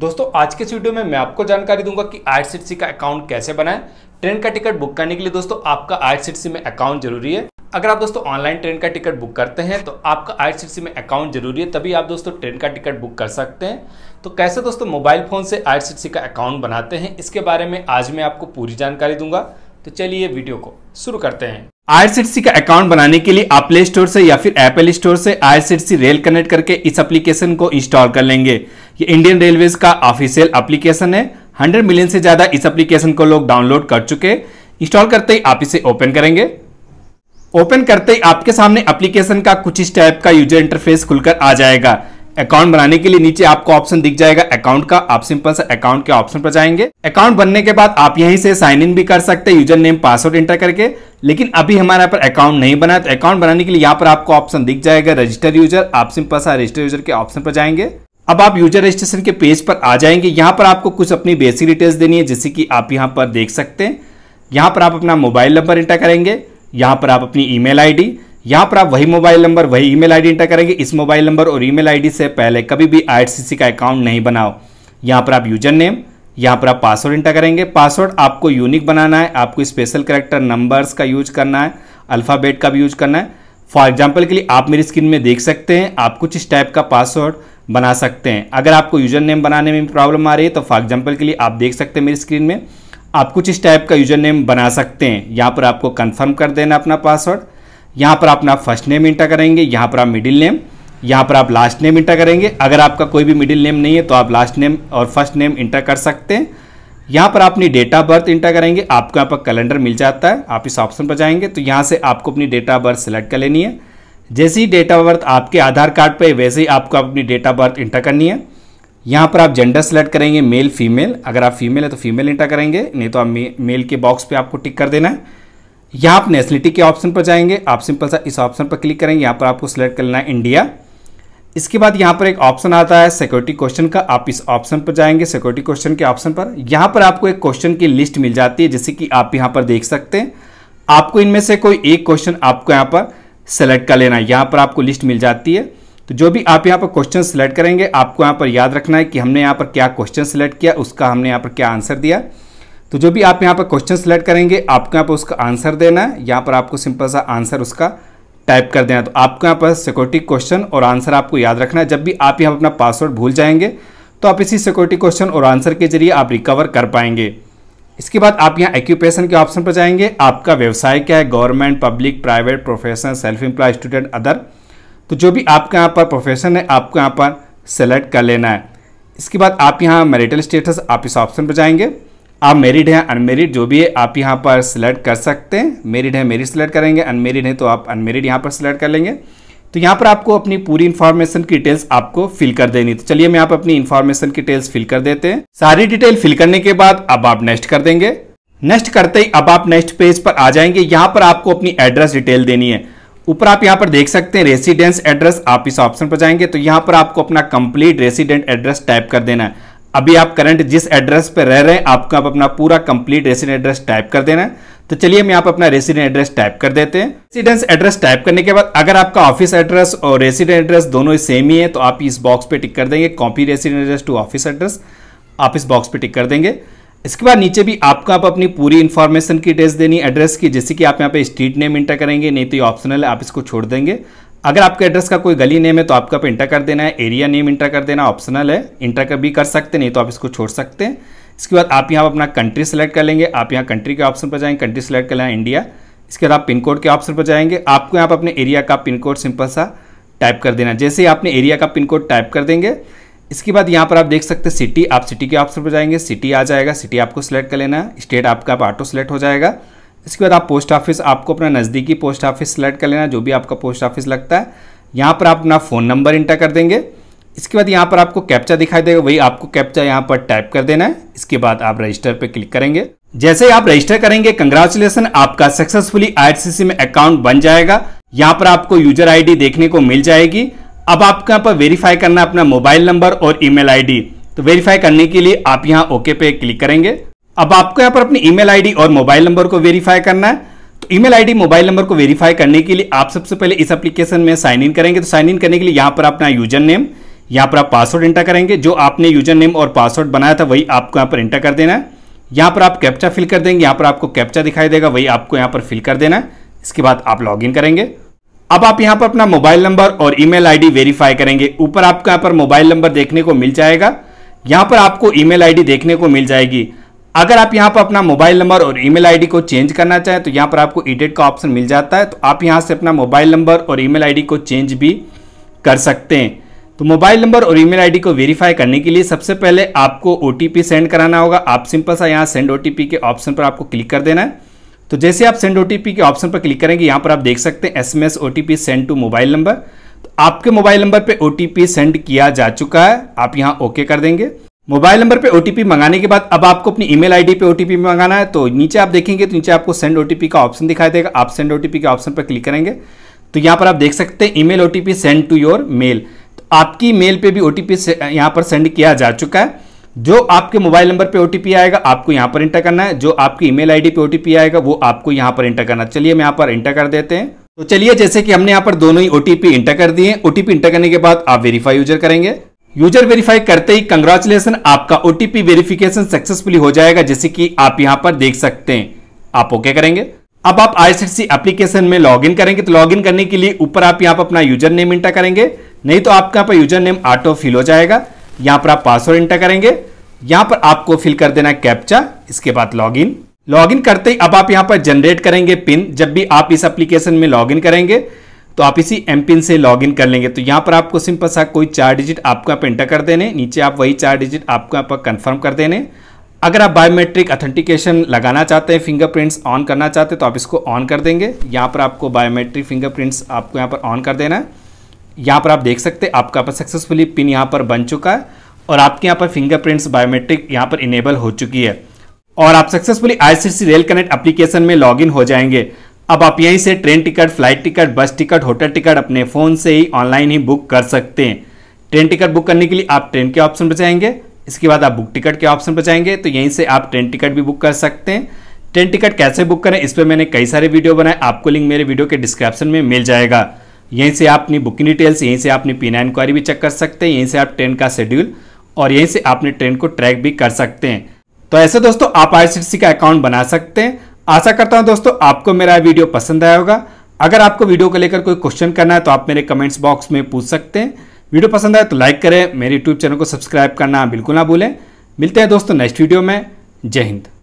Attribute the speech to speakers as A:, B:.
A: दोस्तों आज के इस वीडियो में मैं आपको जानकारी दूंगा कि आई का अकाउंट कैसे बनाएं ट्रेन का टिकट बुक करने के लिए दोस्तों आपका आई में अकाउंट जरूरी है अगर आप दोस्तों ऑनलाइन ट्रेन का टिकट बुक करते हैं तो आपका आई में अकाउंट जरूरी है तभी आप दोस्तों ट्रेन का टिकट बुक कर सकते हैं तो कैसे दोस्तों मोबाइल फ़ोन से आई का अकाउंट बनाते हैं इसके बारे में आज मैं आपको पूरी जानकारी दूंगा तो चलिए वीडियो को शुरू करते हैं आई का अकाउंट बनाने के लिए आप प्ले स्टोर से या फिर एप्पल स्टोर से आई रेल कनेक्ट करके इस एप्लीकेशन को इंस्टॉल कर लेंगे ये इंडियन रेलवेज का ऑफिशियल एप्लीकेशन है हंड्रेड मिलियन से ज़्यादा इस एप्लीकेशन को लोग डाउनलोड कर चुके इंस्टॉल करते ही आप इसे ओपन करेंगे ओपन करते ही आपके सामने एप्लीकेशन का कुछ इस टाइप का यूजर इंटरफेस खुलकर आ जाएगा अकाउंट बनाने के लिए नीचे आपको ऑप्शन दिख जाएगा अकाउंट का आप सिंपल सा अकाउंट के ऑप्शन पर जाएंगे अकाउंट बनने के बाद आप यहीं से साइन इन भी कर सकते हैं यूजर नेम पासवर्ड एंटर करके लेकिन अभी हमारे यहाँ पर अकाउंट नहीं बना तो अकाउंट बनाने के लिए यहाँ पर आपको ऑप्शन दिख जाएगा रजिस्टर यूजर आप सिंपल सा रजिस्टर यूजर के ऑप्शन पर जाएंगे अब आप यूजर रजिस्ट्रेशन के पेज पर आ जाएंगे यहाँ पर आपको कुछ अपनी बेसिक डिटेल्स देनी है जैसे कि आप यहाँ पर देख सकते हैं यहाँ पर आप अपना मोबाइल नंबर इंटर करेंगे यहाँ पर आप अपनी ईमेल आईडी यहाँ पर आप वही मोबाइल नंबर वही ईमेल आईडी इंटर करेंगे इस मोबाइल नंबर और ईमेल आईडी से पहले कभी भी सी का अकाउंट नहीं बनाओ यहाँ पर आप यूजर नेम यहाँ पर आप पासवर्ड इंटर करेंगे पासवर्ड आपको यूनिक बनाना है आपको स्पेशल करेक्टर नंबर्स का यूज करना है अल्फ़ाबेट का भी यूज करना है फॉर एग्जाम्पल के लिए आप मेरी स्क्रीन में देख सकते हैं आप कुछ इस टाइप का पासवर्ड बना सकते हैं अगर आपको यूजर नेम बनाने में प्रॉब्लम आ रही है तो फॉर एग्जाम्पल के लिए आप देख सकते हैं मेरी स्क्रीन में आप कुछ इस टाइप का यूजर नेम बना सकते हैं यहाँ पर आपको कन्फर्म कर देना अपना पासवर्ड यहाँ पर अपना फर्स्ट नेम इंटर करेंगे यहाँ पर आप मिडिल नेम यहाँ पर आप लास्ट नेम इंटर करेंगे अगर आपका कोई भी मिडिल नेम नहीं है तो आप लास्ट नेम और फर्स्ट नेम इंटर कर सकते हैं यहाँ पर अपनी डेट ऑफ बर्थ इंटर करेंगे आपको यहाँ पर कैलेंडर मिल जाता है आप इस ऑप्शन पर जाएंगे तो यहाँ से आपको अपनी डेट ऑफ बर्थ सेलेक्ट कर लेनी है जैसे ही ऑफ बर्थ आपके आधार कार्ड पे वैसे ही आपको अपनी डेट ऑफ बर्थ इंटर करनी है यहाँ पर आप जेंडर सेलेक्ट करेंगे मेल फीमेल अगर आप फीमेल है तो फीमेल इंटर करेंगे नहीं तो आप मे, मेल के बॉक्स पे आपको टिक कर देना है यहाँ आप नेशनलिटी के ऑप्शन पर जाएंगे आप सिंपल सा इस ऑप्शन पर क्लिक करेंगे यहाँ पर आपको सिलेक्ट लेना है इंडिया इसके बाद यहाँ पर एक ऑप्शन आता है सिक्योरिटी क्वेश्चन का आप इस ऑप्शन पर जाएंगे सिक्योरिटी क्वेश्चन के ऑप्शन पर यहाँ पर आपको एक क्वेश्चन की लिस्ट मिल जाती है जैसे कि आप यहाँ पर देख सकते हैं आपको इनमें से कोई एक क्वेश्चन आपको यहाँ पर सेलेक्ट कर लेना है यहाँ पर आपको लिस्ट मिल जाती है तो जो भी आप यहाँ पर क्वेश्चन सेलेक्ट करेंगे आपको यहाँ पर याद रखना है कि हमने यहाँ पर क्या क्वेश्चन सेलेक्ट किया उसका हमने यहाँ पर क्या आंसर दिया तो जो भी आप यहाँ पर क्वेश्चन सेलेक्ट करेंगे आपको यहाँ पर उसका आंसर देना है यहाँ पर आपको सिंपल सा आंसर उसका टाइप कर देना तो आपको यहाँ पर सिक्योरिटी क्वेश्चन और आंसर आपको याद रखना है जब भी आप यहाँ अपना पासवर्ड भूल जाएंगे तो आप इसी सिक्योरिटी क्वेश्चन और आंसर के जरिए आप रिकवर कर पाएंगे इसके बाद आप यहाँ एक्यूपेशन के ऑप्शन पर जाएंगे आपका व्यवसाय क्या है government public private professional self employ student other तो जो भी आपके यहाँ पर प्रोफेशन है आपको यहाँ पर सेलेक्ट कर लेना है इसके बाद आप यहाँ मेरिटल स्टेटस आप इस ऑप्शन पर जाएंगे आप मेरिड हैं अनमेरिड जो भी है आप यहाँ पर सिलेक्ट कर सकते हैं मेरिड है मेरिड सिलेक्ट करेंगे अनमेरिड है तो आप अनमेरिड यहाँ पर सिलेक्ट कर लेंगे तो यहाँ पर आपको अपनी पूरी इन्फॉर्मेशन की डिटेल्स आपको फिल कर देनी तो चलिए मैं आप अपनी इन्फॉर्मेशन की डिटेल्स फिल कर देते हैं सारी डिटेल फिल करने के बाद अब आप नेक्स्ट कर देंगे नेक्स्ट करते ही अब आप नेक्स्ट पेज पर आ जाएंगे यहाँ पर आपको अपनी एड्रेस डिटेल देनी है ऊपर आप यहाँ पर देख सकते हैं रेसिडेंस एड्रेस आप इस ऑप्शन पर जाएंगे तो यहाँ पर आपको अपना कंप्लीट रेसिडेंट एड्रेस टाइप कर देना है अभी आप करंट जिस एड्रेस पर रह रहे हैं आपको आप अपना पूरा कंप्लीट रेसिडेंट एड्रेस टाइप कर देना है तो चलिए हम यहाँ पर अपना रेसिडेंट एड्रेस टाइप कर देते हैं रेसिडेंस एड्रेस टाइप करने के बाद अगर आपका ऑफिस एड्रेस और रेसिडेंट एड्रेस दोनों सेम ही है तो आप इस बॉक्स पे टिक कर देंगे copy resident address to office address आप इस बॉक्स पे टिक कर देंगे इसके बाद नीचे भी आपको आप अपनी पूरी इन्फॉर्मेशन की डिटेल्स देनी एड्रेस की जैसे कि आप यहाँ पे स्ट्रीट नेम इंटर करेंगे नहीं तो ये ऑप्शनल है आप इसको छोड़ देंगे अगर आपके एड्रेस का कोई गली नेम है तो आपका इंटर कर देना है एरिया नेम इंटर कर देना ऑप्शनल है इंटर कर भी कर सकते नहीं तो आप इसको छोड़ सकते हैं इसके बाद आप यहाँ अपना कंट्री सेलेक्ट कर लेंगे आप यहाँ कंट्री के ऑप्शन पर जाएंगे कंट्री सेलेक्ट कर लें इंडिया इसके बाद आप पिन कोड के ऑप्शन पर जाएंगे आपको यहाँ पर अपने एरिया का पिन कोड सिंपल सा टाइप कर देना जैसे ही आपने एरिया का पिन कोड टाइप कर देंगे इसके बाद यहाँ पर आप देख सकते हैं सिटी आप सिटी के ऑप्शन पर जाएंगे सिटी आ जाएगा सिटी आपको सेलेक्ट कर लेना है स्टेट आपका आप ऑटो सेलेक्ट हो जाएगा इसके बाद आप पोस्ट ऑफिस आपको अपना नज़दीकी पोस्ट ऑफिस सेलेक्ट कर लेना जो भी आपका पोस्ट ऑफिस लगता है यहाँ पर आप अपना फ़ोन नंबर इंटर कर देंगे इसके बाद यहाँ पर आपको कैप्चा दिखाई देगा वही आपको कैप्चा यहाँ पर टाइप कर देना है इसके बाद आप रजिस्टर पर क्लिक करेंगे जैसे आप रजिस्टर करेंगे कंग्रेचुलेसन आपका सक्सेसफुली आई में अकाउंट बन जाएगा यहाँ पर आपको यूजर आई देखने को मिल जाएगी अब आपको यहाँ पर वेरीफाई करना अपना मोबाइल नंबर और ईमेल आईडी तो वेरीफाई करने के लिए आप यहाँ ओके पे क्लिक करेंगे अब आपको यहाँ पर अपनी ईमेल आईडी और मोबाइल नंबर को वेरीफाई करना है तो ईमेल आईडी मोबाइल नंबर को वेरीफाई करने के लिए आप सबसे पहले इस एप्लीकेशन में साइन इन करेंगे तो साइन इन करने के लिए यहाँ पर अपना यूजर नेम यहाँ पर आप पासवर्ड एंटर करेंगे जो आपने यूजर नेम और पासवर्ड बनाया था वही आपको यहाँ पर एंटर कर देना है यहाँ पर आप कैप्चा फिल कर देंगे यहाँ पर आपको कैप्चा दिखाई देगा वही आपको यहाँ पर फिल कर देना है इसके बाद आप लॉगिन करेंगे अब आप यहाँ पर अपना मोबाइल नंबर और ईमेल आईडी वेरीफाई करेंगे ऊपर आपको यहाँ पर मोबाइल नंबर देखने को मिल जाएगा यहाँ पर आपको ईमेल आईडी देखने को मिल जाएगी अगर आप यहाँ पर अपना मोबाइल नंबर और ईमेल आईडी को चेंज करना चाहें तो यहाँ पर आपको एडिट का ऑप्शन मिल जाता है तो आप यहाँ से अपना मोबाइल नंबर और ईमेल आईडी को चेंज भी कर सकते हैं तो मोबाइल नंबर और ईमेल आईडी को वेरीफाई करने के लिए सबसे पहले आपको ओ सेंड कराना होगा आप सिंपल सा यहाँ सेंड ओ के ऑप्शन पर आपको क्लिक कर देना है तो जैसे आप सेंड ओ के ऑप्शन पर क्लिक करेंगे यहाँ पर आप देख सकते हैं S M S send to mobile number तो आपके मोबाइल नंबर पर ओ सेंड किया जा चुका है आप यहाँ ओके कर देंगे मोबाइल नंबर पे ओटीपी मंगाने के बाद अब आपको अपनी ईमेल आईडी पे ओटीपी मंगाना है तो नीचे आप देखेंगे तो नीचे आपको सेंड ओटीपी का ऑप्शन दिखाई देगा आप सेंड ओटीपी के ऑप्शन पर क्लिक करेंगे तो यहाँ पर आप देख सकते हैं email OTP send to your mail आपकी मेल पे भी ओटीपी टी यहाँ पर सेंड किया जा चुका है जो आपके मोबाइल नंबर पे ओटीपी आएगा आपको यहाँ पर इंटर करना है जो आपकी ईमेल आईडी पे ओटीपी आएगा वो आपको यहाँ पर इंटर करना चलिए हम यहाँ पर इंटर कर देते हैं तो चलिए जैसे कि हमने यहाँ पर दोनों ही ओटीपी इंटर कर दिए ओटीपी इंटर करने के बाद आप वेरीफाई यूजर करेंगे यूजर वेरीफाई करते ही कंग्रेचुलेसन आपका ओटीपी वेरिफिकेशन सक्सेसफुली हो जाएगा जैसे कि आप यहाँ पर देख सकते हैं आप ओके करेंगे अब आप आई एप्लीकेशन में लॉगिन करेंगे तो लॉगिन करने के लिए ऊपर आप यहाँ पर अपना यूजर नेम इंटर करेंगे नहीं तो आपके यहाँ पर यूजर नेम ऑटो फिल हो जाएगा यहाँ पर आप पासवर्ड इंटर करेंगे यहाँ पर आपको फिल कर देना है कैप्चा इसके बाद लॉगिन लॉगिन करते ही अब आप यहाँ पर जनरेट करेंगे पिन जब भी आप इस एप्लीकेशन में लॉगिन करेंगे तो आप इसी एम पिन से लॉगिन कर लेंगे तो यहाँ पर आपको सिंपल सा कोई चार डिजिट आपको यहाँ पर इंटर कर देने नीचे आप वही चार डिजिट आपको यहाँ पर कन्फर्म कर देने अगर आप बायोमेट्रिक ऑथेंटिकेशन लगाना चाहते हैं फिंगरप्रिंट्स ऑन करना चाहते हैं तो आप इसको ऑन कर देंगे यहाँ पर आपको बायोमेट्रिक फिंगरप्रिंट्स आपको यहाँ पर ऑन कर देना है यहाँ पर आप देख सकते हैं आपका पर सक्सेसफुली पिन यहाँ पर बन चुका है और आपके यहाँ पर फिंगरप्रिंट्स बायोमेट्रिक यहाँ पर इनेबल हो चुकी है और आप successfully ICC rail connect application में लॉगिन हो जाएंगे अब आप यहीं से train ticket flight ticket bus ticket hotel ticket अपने फ़ोन से ही ऑनलाइन ही बुक कर सकते हैं ट्रेन टिकट बुक करने के लिए आप ट्रेन के ऑप्शन पर जाएंगे इसके बाद आप बुक टिकट के ऑप्शन पर जाएंगे तो यहीं से आप ट्रेन टिकट भी बुक कर सकते हैं ट्रेन टिकट कैसे बुक करें इस पर मैंने कई सारे वीडियो बनाए आपको लिंक मेरे वीडियो के डिस्क्रिप्शन में मिल जाएगा यहीं से आप अपनी बुकिंग डिटेल्स यहीं से आप अपनी पीना इंक्वायरी भी चेक कर सकते हैं यहीं से आप ट्रेन का शेड्यूल और यहीं से अपनी ट्रेन को ट्रैक भी कर सकते हैं तो ऐसे दोस्तों आप आई का अकाउंट बना सकते हैं आशा करता हूं दोस्तों आपको मेरा वीडियो पसंद आया होगा अगर आपको वीडियो को लेकर कोई क्वेश्चन करना है तो आप मेरे कमेंट्स बॉक्स में पूछ सकते हैं वीडियो पसंद आए तो लाइक करें मेरे यूट्यूब चैनल को सब्सक्राइब करना बिल्कुल ना भूलें मिलते हैं दोस्तों नेक्स्ट वीडियो में जय हिंद